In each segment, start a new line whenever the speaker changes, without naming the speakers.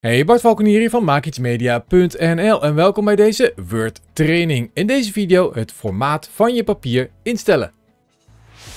Hey, Bart Valkenier hier van MaakIetsMedia.nl en welkom bij deze Word training. In deze video het formaat van je papier instellen.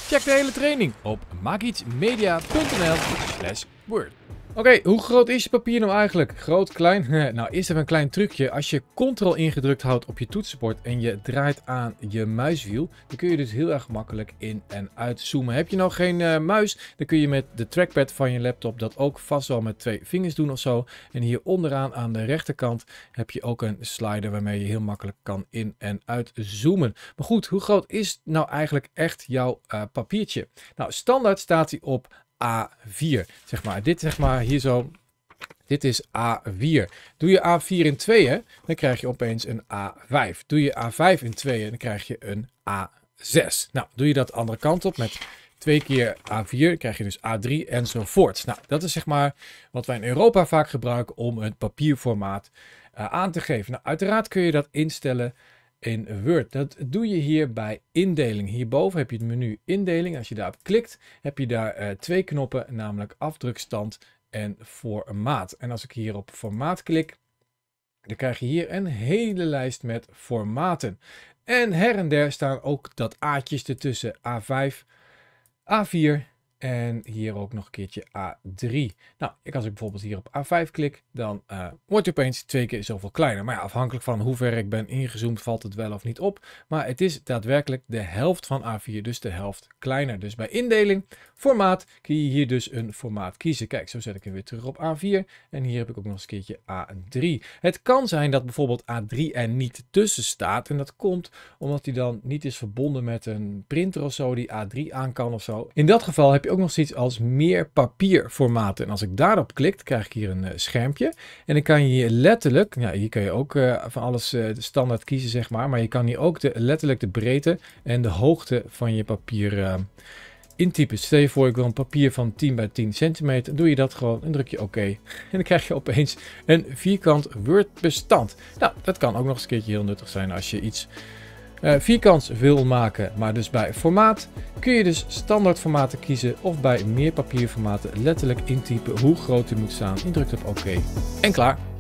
Check de hele training op maakietsmedia.nl slash Word. Oké, hoe groot is je papier nou eigenlijk? Groot, klein? nou, eerst even een klein trucje. Als je Ctrl ingedrukt houdt op je toetsenbord en je draait aan je muiswiel, dan kun je dus heel erg makkelijk in en uit zoomen. Heb je nou geen eh, muis, dan kun je met de trackpad van je laptop dat ook vast wel met twee vingers doen of zo. En hier onderaan aan de rechterkant heb je ook een slider waarmee je heel makkelijk kan in en uit zoomen. Maar goed, hoe groot is nou eigenlijk echt jouw eh, papiertje? Nou, standaard staat hij op A4. Zeg maar, dit zeg maar hier zo. Dit is A4. Doe je A4 in tweeën, dan krijg je opeens een A5. Doe je A5 in tweeën, dan krijg je een A6. Nou, doe je dat de andere kant op met twee keer A4, krijg je dus A3 enzovoort. Nou, dat is zeg maar wat wij in Europa vaak gebruiken om het papierformaat uh, aan te geven. Nou, uiteraard kun je dat instellen in Word. Dat doe je hier bij indeling. Hierboven heb je het menu indeling. Als je daarop klikt, heb je daar eh, twee knoppen, namelijk afdrukstand en formaat. En als ik hier op formaat klik, dan krijg je hier een hele lijst met formaten. En her en der staan ook dat A'tjes ertussen. A5, A4 en hier ook nog een keertje A3. Nou, ik als ik bijvoorbeeld hier op A5 klik, dan uh, wordt je opeens twee keer zoveel kleiner. Maar ja, afhankelijk van hoe ver ik ben ingezoomd, valt het wel of niet op. Maar het is daadwerkelijk de helft van A4, dus de helft kleiner. Dus bij indeling, formaat, kun je hier dus een formaat kiezen. Kijk, zo zet ik hem weer terug op A4. En hier heb ik ook nog eens een keertje A3. Het kan zijn dat bijvoorbeeld A3 er niet tussen staat. En dat komt omdat hij dan niet is verbonden met een printer of zo die A3 aan kan of zo. In dat geval heb je ook nog zoiets als meer papierformaten. En als ik daarop klik, krijg ik hier een eh, schermpje. En dan kan je hier letterlijk, ja, hier kan je ook eh, van alles uh, standaard kiezen, zeg maar. Maar je kan hier ook de, letterlijk de breedte en de hoogte van je papier intypen. Stel je voor, ik wil een papier van 10 bij 10 centimeter. doe je dat gewoon en druk je oké. En dan krijg je opeens een vierkant Word bestand. Nou, dat kan ook nog eens een keertje heel nuttig zijn als je iets uh, vierkant wil maken, maar dus bij formaat kun je dus standaard formaten kiezen of bij meer papierformaten letterlijk intypen hoe groot die moet staan. Je drukt op oké en klaar.